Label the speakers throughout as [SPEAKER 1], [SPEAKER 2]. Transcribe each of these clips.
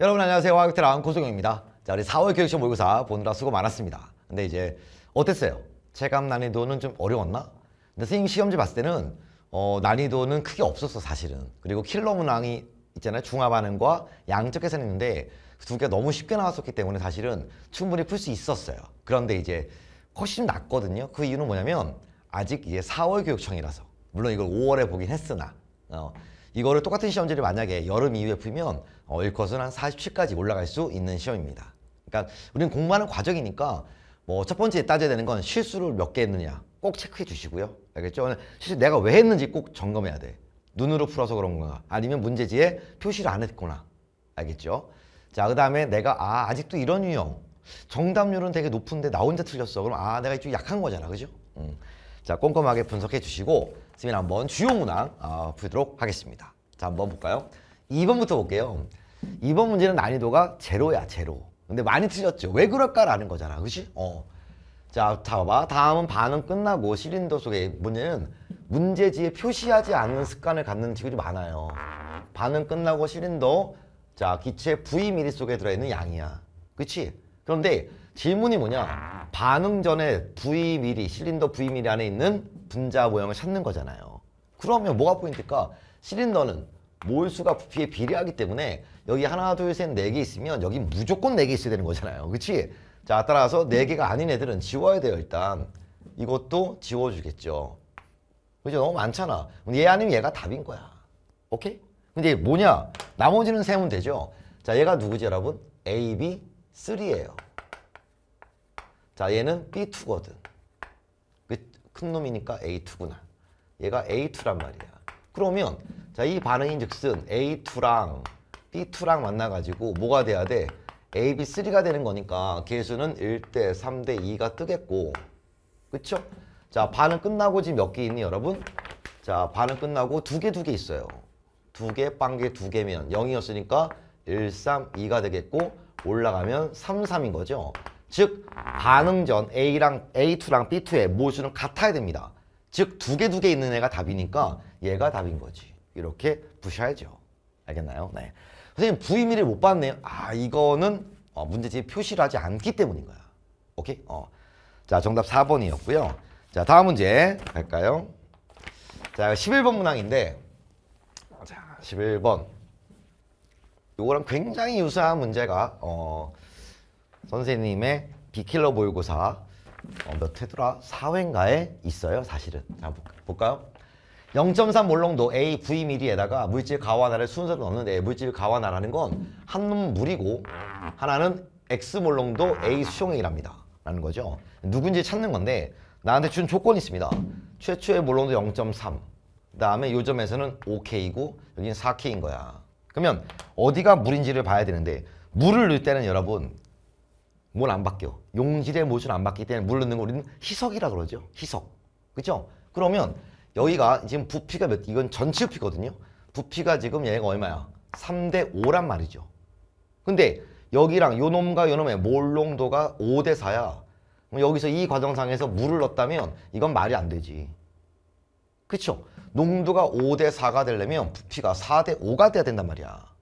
[SPEAKER 1] 여러분 안녕하세요. 화학테라 안고소경입니다. 자, 우리 4월 교육시 험 모의고사 보느라 수고 많았습니다. 근데 이제 어땠어요? 체감 난이도는 좀 어려웠나? 근데 선생님 시험지 봤을 때는 어, 난이도는 크게 없었어 사실은. 그리고 킬러 문항이 있잖아요. 중화반응과 양적 계산했는데 두 개가 너무 쉽게 나왔었기 때문에 사실은 충분히 풀 수 있었어요. 그런데 이제 훨씬 낫거든요그 이유는 뭐냐면 아직 이제 4월 교육청이라서 물론 이걸 5월에 보긴 했으나 어, 이거를 똑같은 시험지를 만약에 여름 이후에 풀면 어, 일컷은 한 47까지 올라갈 수 있는 시험입니다. 그러니까 우리는 공부하는 과정이니까 뭐 첫 번째 따져야 되는 건 실수를 몇 개 했느냐 꼭 체크해 주시고요. 알겠죠? 실수 내가 왜 했는지 꼭 점검해야 돼. 눈으로 풀어서 그런가 아니면 문제지에 표시를 안 했거나 알겠죠? 자그 다음에 내가 아 아직도 이런 유형 정답률은 되게 높은데 나 혼자 틀렸어 그럼 아 내가 이쪽 약한 거잖아 그죠? 음. 자 꼼꼼하게 분석해 주시고 지금 한번 주요 문항 어, 보도록 하겠습니다. 자 한번 볼까요? 2번부터 볼게요. 2번 문제는 난이도가 제로야 제로. 근데 많이 틀렸죠. 왜 그럴까라는 거잖아. 그치? 어. 자, 봐봐. 다음은 반응 끝나고 시린더속에 문제는 문제지에 표시하지 않는 습관을 갖는 친구들이 많아요. 반응 끝나고 시린더 자, 기체 V 미리 속에 들어있는 양이야. 그치? 그런데 질문이 뭐냐? 반응 전에 V 미리 실린더 V 미리 안에 있는 분자 모형을 찾는 거잖아요. 그러면 뭐가 포인트일까? 실린더는 몰수가 부피에 비례하기 때문에 여기 하나 둘셋네 개 있으면 여기 무조건 네 개 있어야 되는 거잖아요. 그치자 따라서 네 개가 아닌 애들은 지워야 돼요 일단. 이것도 지워주겠죠. 그죠? 너무 많잖아. 얘 아니면 얘가 답인 거야. 오케이? 근데 뭐냐? 나머지는 세면 되죠? 자, 얘가 누구지 여러분? AB3예요. 자 얘는 B2거든. 그 큰 놈이니까 A2구나. 얘가 A2란 말이야. 그러면 자 이 반응인 즉슨 A2랑 B2랑 만나가지고 뭐가 돼야 돼? AB3가 되는 거니까 개수는 1대 3대 2가 뜨겠고 그쵸? 자 반응 끝나고 지금 몇 개 있니 여러분? 자 반응 끝나고 두 개 두 개 있어요. 두 개, 빵개 두 개면 0이었으니까 1, 3, 2가 되겠고 올라가면 3, 3인 거죠. 즉 반응전 A랑 A2랑 B2의 모순은 같아야 됩니다. 즉 두 개 두 개 있는 애가 답이니까 얘가 답인 거지. 이렇게 부셔야죠. 알겠나요? 네. 선생님 부의미를 못 봤네요. 아 이거는 어, 문제집에 표시를 하지 않기 때문인 거야. 오케이? 어. 자 정답 4번이었고요. 자 다음 문제 갈까요? 자 11번 문항인데 자 11번 이거랑 굉장히 유사한 문제가 어, 선생님의 비킬러 모의고사 어, 몇 회더라? 4회인가에 있어요 사실은 자 볼까요? 0.3 몰롱도 A, V 미리에다가 물질 가와나를 순서로 넣는데 물질 가와나라는 건 한놈 물이고 하나는 X 몰롱도 A 수용액이랍니다 라는 거죠 누군지 찾는 건데 나한테 준 조건이 있습니다 최초의 몰롱도 0.3 다음에 요점에서는 5K이고 여기는 4K인 거야 그러면 어디가 물인지를 봐야 되는데 물을 넣을 때는 여러분 뭘안 바뀌어. 용질의 모을안 바뀌기 때문에 물 넣는 거 우리는 희석이라 그러죠. 희석. 그죠? 그러면 여기가 지금 부피가 몇, 이건 전체 부피거든요. 부피가 지금 얘가 얼마야? 3대 5란 말이죠. 근데 여기랑 요 놈과 요 놈의 몰농도가 5대 4야. 그럼 여기서 이 과정상에서 물을 넣었다면 이건 말이 안 되지. 그쵸? 농도가 5대 4가 되려면 부피가 4대 5가 돼야 된단 말이야.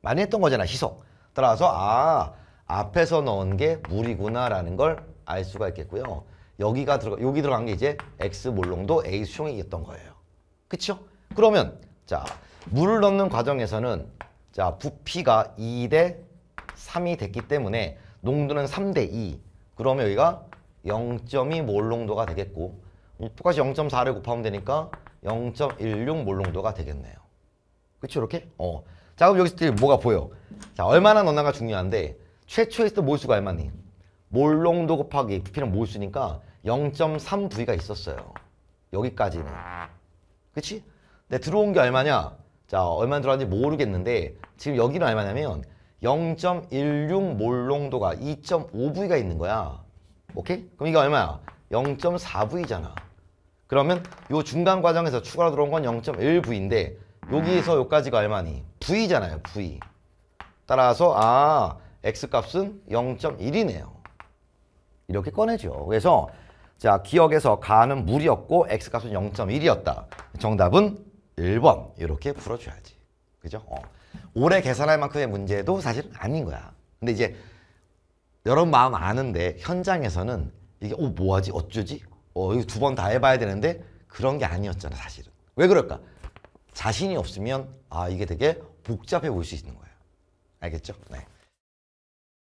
[SPEAKER 1] 많이 했던 거잖아, 희석. 따라서 아 앞에서 넣은 게 물이구나라는 걸 알 수가 있겠고요. 여기가 들어가 여기 들어간 게 이제 x 몰롱도 a 수용액이었던 거예요. 그렇 그러면 자 물을 넣는 과정에서는 자 부피가 2대 3이 됐기 때문에 농도는 3대 2. 그러면 여기가 0.2 몰농도가 되겠고 음, 똑같이 0.4를 곱하면 되니까 0.16 몰농도가 되겠네요. 그렇 이렇게? 어. 자 그럼 여기서 뭐가 보여? 자 얼마나 넣나가 중요한데 최초의 수도 몰수가 얼마니? 몰롱도 곱하기 부피는 몰수니까 0.3V가 있었어요. 여기까지는. 그치? 근데 들어온 게 얼마냐? 자, 얼마 들어왔는지 모르겠는데 지금 여기는 얼마냐면 0.16 몰롱도가 2.5V가 있는 거야. 오케이? 그럼 이게 얼마야? 0.4V잖아. 그러면 요 중간 과정에서 추가로 들어온 건 0.1V인데 여기에서 여기까지가 얼마니? V잖아요. V. 따라서 아 x값은 0.1이네요. 이렇게 꺼내죠. 그래서 자 기억에서 가는 물이었고 x값은 0.1이었다. 정답은 1번 이렇게 풀어줘야지. 그죠? 어. 오래 계산할 만큼의 문제도 사실 아닌 거야. 근데 이제 여러분 마음 아는데 현장에서는 이게 어 뭐하지 어쩌지 어 이거 두 번 다 해봐야 되는데 그런 게 아니었잖아 사실은 왜 그럴까 자신이 없으면 아 이게 되게 복잡해 보일 수 있는 거예요 알겠죠 네.